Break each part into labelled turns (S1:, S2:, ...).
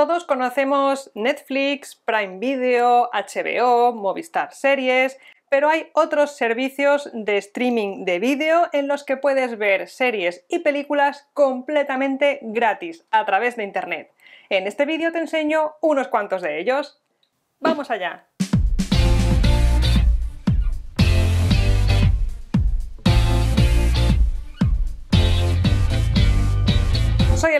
S1: Todos conocemos Netflix, Prime Video, HBO, Movistar Series, pero hay otros servicios de streaming de vídeo en los que puedes ver series y películas completamente gratis a través de Internet. En este vídeo te enseño unos cuantos de ellos. ¡Vamos allá!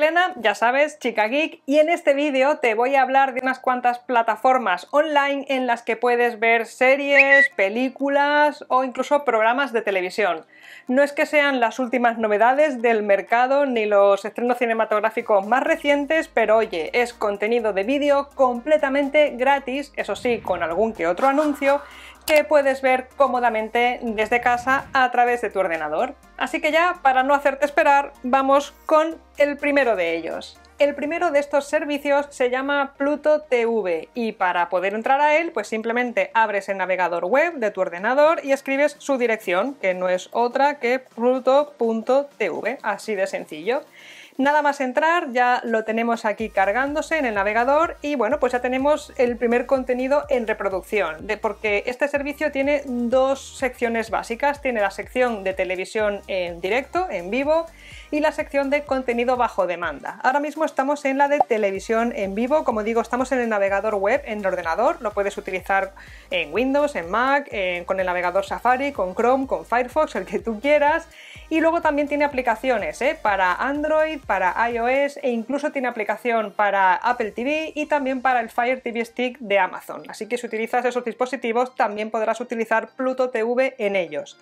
S1: Elena, ya sabes, chica geek, y en este vídeo te voy a hablar de unas cuantas plataformas online en las que puedes ver series, películas o incluso programas de televisión. No es que sean las últimas novedades del mercado ni los estrenos cinematográficos más recientes, pero oye, es contenido de vídeo completamente gratis, eso sí, con algún que otro anuncio, que puedes ver cómodamente desde casa a través de tu ordenador. Así que ya, para no hacerte esperar, vamos con el primero de ellos. El primero de estos servicios se llama Pluto TV y para poder entrar a él, pues simplemente abres el navegador web de tu ordenador y escribes su dirección, que no es otra que pluto.tv, así de sencillo. Nada más entrar, ya lo tenemos aquí cargándose en el navegador y bueno, pues ya tenemos el primer contenido en reproducción, porque este servicio tiene dos secciones básicas, tiene la sección de televisión en directo, en vivo, y la sección de contenido bajo demanda. Ahora mismo estamos en la de televisión en vivo, como digo, estamos en el navegador web, en ordenador, lo puedes utilizar en Windows, en Mac, con el navegador Safari, con Chrome, con Firefox, el que tú quieras, y luego también tiene aplicaciones ¿eh? para Android, para iOS e incluso tiene aplicación para Apple TV y también para el Fire TV Stick de Amazon. Así que si utilizas esos dispositivos también podrás utilizar Pluto TV en ellos.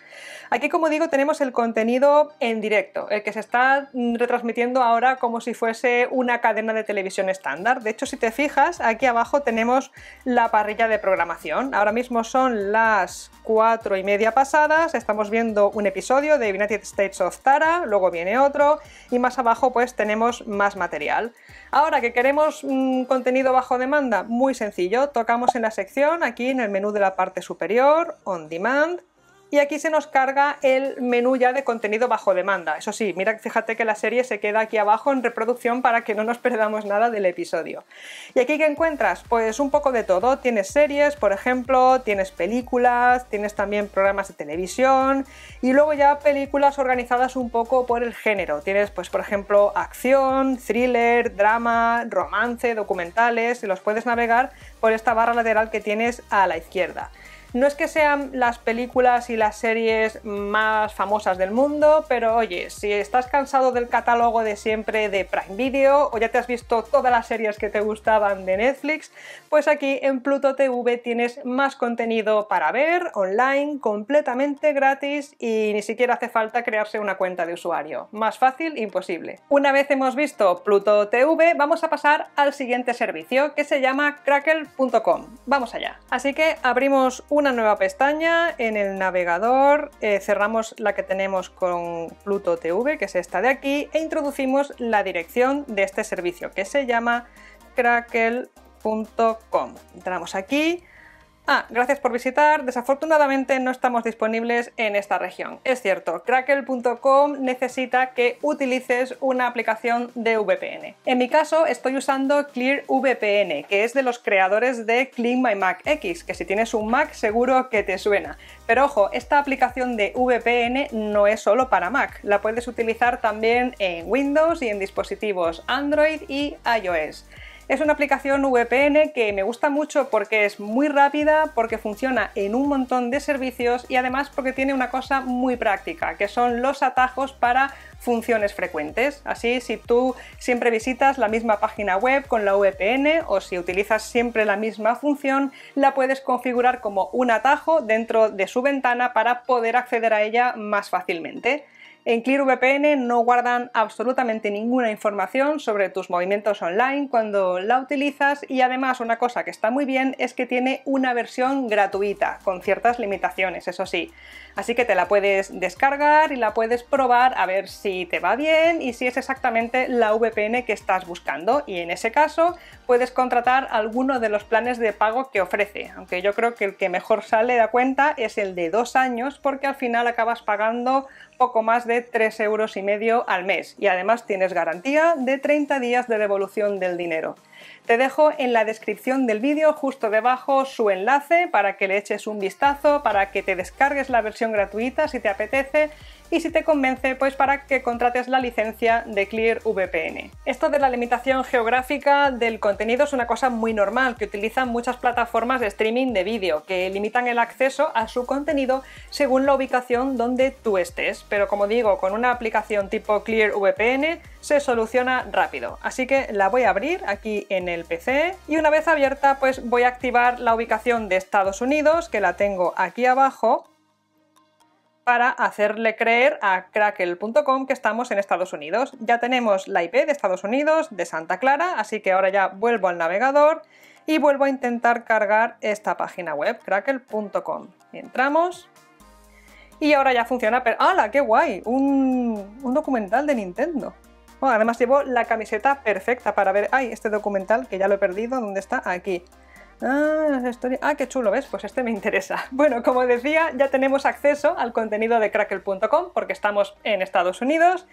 S1: Aquí como digo tenemos el contenido en directo, el que se está mm, retransmitiendo ahora como si fuese una cadena de televisión estándar. De hecho si te fijas aquí abajo tenemos la parrilla de programación. Ahora mismo son las cuatro y media pasadas, estamos viendo un episodio de United States of Tara, luego viene otro y más abajo pues, pues tenemos más material. Ahora que queremos un mm, contenido bajo demanda, muy sencillo, tocamos en la sección, aquí en el menú de la parte superior, On Demand, y aquí se nos carga el menú ya de contenido bajo demanda. Eso sí, mira, fíjate que la serie se queda aquí abajo en reproducción para que no nos perdamos nada del episodio. ¿Y aquí qué encuentras? Pues un poco de todo. Tienes series, por ejemplo, tienes películas, tienes también programas de televisión y luego ya películas organizadas un poco por el género. Tienes, pues, por ejemplo, acción, thriller, drama, romance, documentales y los puedes navegar por esta barra lateral que tienes a la izquierda. No es que sean las películas y las series más famosas del mundo, pero oye, si estás cansado del catálogo de siempre de Prime Video o ya te has visto todas las series que te gustaban de Netflix, pues aquí en Pluto TV tienes más contenido para ver online, completamente gratis y ni siquiera hace falta crearse una cuenta de usuario. Más fácil, imposible. Una vez hemos visto Pluto TV, vamos a pasar al siguiente servicio que se llama crackle.com. Vamos allá. Así que abrimos un una nueva pestaña en el navegador, eh, cerramos la que tenemos con Pluto TV, que es esta de aquí, e introducimos la dirección de este servicio, que se llama crackle.com. Entramos aquí, Ah, gracias por visitar. Desafortunadamente no estamos disponibles en esta región. Es cierto, crackle.com necesita que utilices una aplicación de VPN. En mi caso estoy usando ClearVPN, que es de los creadores de Clean My Mac X, que si tienes un Mac seguro que te suena. Pero ojo, esta aplicación de VPN no es solo para Mac, la puedes utilizar también en Windows y en dispositivos Android y iOS. Es una aplicación VPN que me gusta mucho porque es muy rápida, porque funciona en un montón de servicios y además porque tiene una cosa muy práctica, que son los atajos para funciones frecuentes. Así, si tú siempre visitas la misma página web con la VPN o si utilizas siempre la misma función, la puedes configurar como un atajo dentro de su ventana para poder acceder a ella más fácilmente. En ClearVPN no guardan absolutamente ninguna información sobre tus movimientos online cuando la utilizas y además una cosa que está muy bien es que tiene una versión gratuita con ciertas limitaciones, eso sí. Así que te la puedes descargar y la puedes probar a ver si te va bien y si es exactamente la VPN que estás buscando y en ese caso puedes contratar alguno de los planes de pago que ofrece, aunque yo creo que el que mejor sale la cuenta es el de dos años porque al final acabas pagando poco más de tres euros y medio al mes y además tienes garantía de 30 días de devolución del dinero. Te dejo en la descripción del vídeo justo debajo su enlace para que le eches un vistazo, para que te descargues la versión gratuita si te apetece y si te convence, pues para que contrates la licencia de Clear Esto de la limitación geográfica del contenido es una cosa muy normal que utilizan muchas plataformas de streaming de vídeo, que limitan el acceso a su contenido según la ubicación donde tú estés. Pero como digo, con una aplicación tipo Clear VPN se soluciona rápido. Así que la voy a abrir aquí en el PC y una vez abierta, pues voy a activar la ubicación de Estados Unidos, que la tengo aquí abajo para hacerle creer a crackle.com que estamos en Estados Unidos. Ya tenemos la IP de Estados Unidos, de Santa Clara, así que ahora ya vuelvo al navegador y vuelvo a intentar cargar esta página web, crackle.com. Entramos y ahora ya funciona, pero ¡hala, qué guay! Un, un documental de Nintendo. Bueno, además llevo la camiseta perfecta para ver, ay, este documental que ya lo he perdido, ¿dónde está? Aquí. Ah, historia. Ah, qué chulo, ¿ves? Pues este me interesa. Bueno, como decía, ya tenemos acceso al contenido de crackle.com porque estamos en Estados Unidos.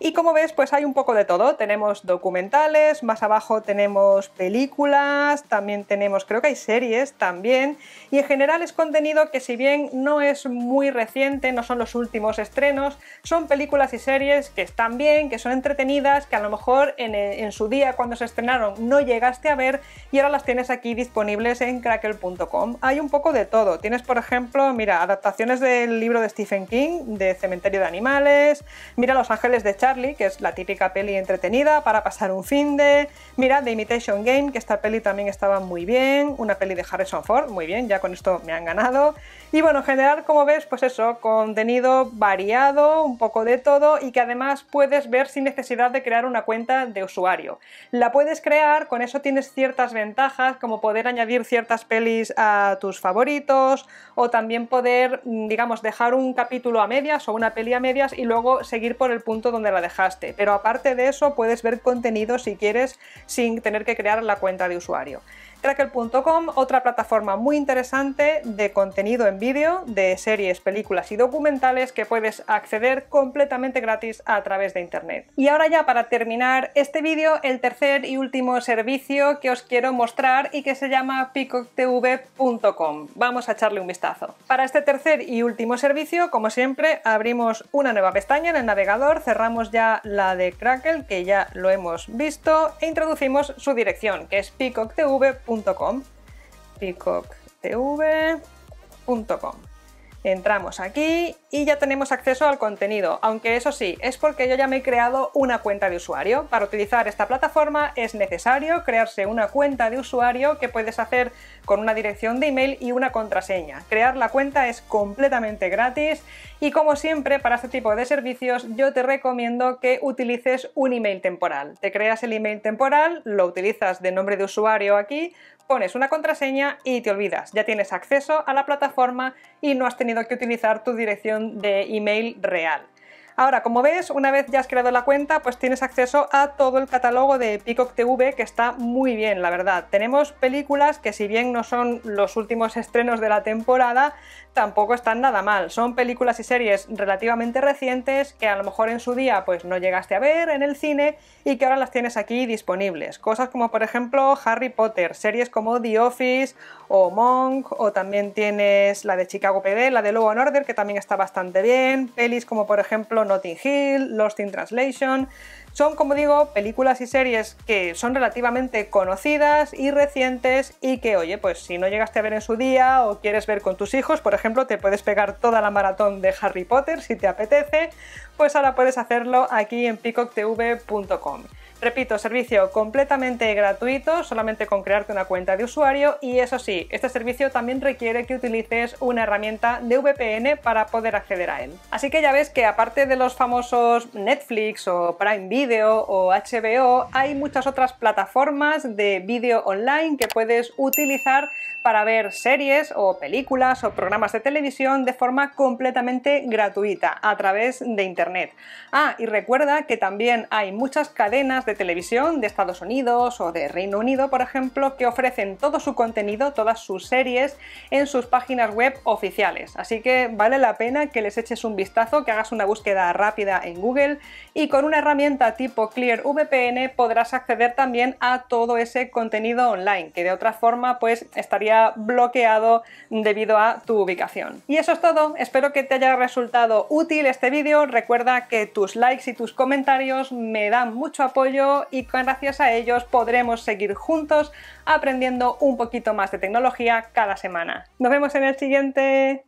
S1: Y como ves, pues hay un poco de todo. Tenemos documentales, más abajo tenemos películas, también tenemos, creo que hay series también. Y en general es contenido que si bien no es muy reciente, no son los últimos estrenos, son películas y series que están bien, que son entretenidas, que a lo mejor en, en su día cuando se estrenaron no llegaste a ver y ahora las tienes aquí disponibles en crackle.com. Hay un poco de todo. Tienes, por ejemplo, mira, adaptaciones del libro de Stephen King, de Cementerio de Animales. Mira Los Ángeles de Charlie, que es la típica peli entretenida para pasar un fin de. Mira The Imitation Game, que esta peli también estaba muy bien. Una peli de Harrison Ford, muy bien, ya con esto me han ganado. Y bueno, en general, como ves, pues eso, contenido variado, un poco de todo y que además puedes ver sin necesidad de crear una cuenta de usuario. La puedes crear, con eso tienes ciertas ventajas como poder añadir añadir ciertas pelis a tus favoritos o también poder, mm, digamos, dejar un capítulo a medias o una peli a medias y luego seguir por el punto donde la dejaste. Pero aparte de eso, puedes ver contenido si quieres sin tener que crear la cuenta de usuario. Crackle.com, otra plataforma muy interesante de contenido en vídeo, de series, películas y documentales que puedes acceder completamente gratis a través de Internet. Y ahora ya para terminar este vídeo, el tercer y último servicio que os quiero mostrar y que se llama peacocktv.com. Vamos a echarle un vistazo. Para este tercer y último servicio, como siempre, abrimos una nueva pestaña en el navegador, cerramos ya la de Crackle, que ya lo hemos visto, e introducimos su dirección, que es peacocktv.com peacock.com. Entramos aquí y ya tenemos acceso al contenido, aunque eso sí, es porque yo ya me he creado una cuenta de usuario. Para utilizar esta plataforma es necesario crearse una cuenta de usuario que puedes hacer con una dirección de email y una contraseña. Crear la cuenta es completamente gratis y como siempre para este tipo de servicios yo te recomiendo que utilices un email temporal. Te creas el email temporal, lo utilizas de nombre de usuario aquí, pones una contraseña y te olvidas. Ya tienes acceso a la plataforma y no has tenido que utilizar tu dirección de email real. Ahora, como ves, una vez ya has creado la cuenta, pues tienes acceso a todo el catálogo de Peacock TV, que está muy bien, la verdad. Tenemos películas que si bien no son los últimos estrenos de la temporada, tampoco están nada mal. Son películas y series relativamente recientes que a lo mejor en su día pues no llegaste a ver en el cine y que ahora las tienes aquí disponibles. Cosas como por ejemplo Harry Potter, series como The Office o Monk, o también tienes la de Chicago PD, la de Law and Order, que también está bastante bien, pelis como por ejemplo Notting Hill, Lost in Translation. Son, como digo, películas y series que son relativamente conocidas y recientes y que, oye, pues si no llegaste a ver en su día o quieres ver con tus hijos, por ejemplo, te puedes pegar toda la maratón de Harry Potter si te apetece, pues ahora puedes hacerlo aquí en peacocktv.com. Repito, servicio completamente gratuito, solamente con crearte una cuenta de usuario y eso sí, este servicio también requiere que utilices una herramienta de VPN para poder acceder a él. Así que ya ves que aparte de los famosos Netflix o Prime Video o HBO, hay muchas otras plataformas de vídeo online que puedes utilizar para ver series o películas o programas de televisión de forma completamente gratuita a través de Internet. Ah, y recuerda que también hay muchas cadenas de televisión de Estados Unidos o de Reino Unido, por ejemplo, que ofrecen todo su contenido, todas sus series en sus páginas web oficiales. Así que vale la pena que les eches un vistazo, que hagas una búsqueda rápida en Google y con una herramienta tipo Clear VPN podrás acceder también a todo ese contenido online, que de otra forma pues estaría bloqueado debido a tu ubicación. Y eso es todo, espero que te haya resultado útil este vídeo, recuerda que tus likes y tus comentarios me dan mucho apoyo y gracias a ellos podremos seguir juntos aprendiendo un poquito más de tecnología cada semana. Nos vemos en el siguiente.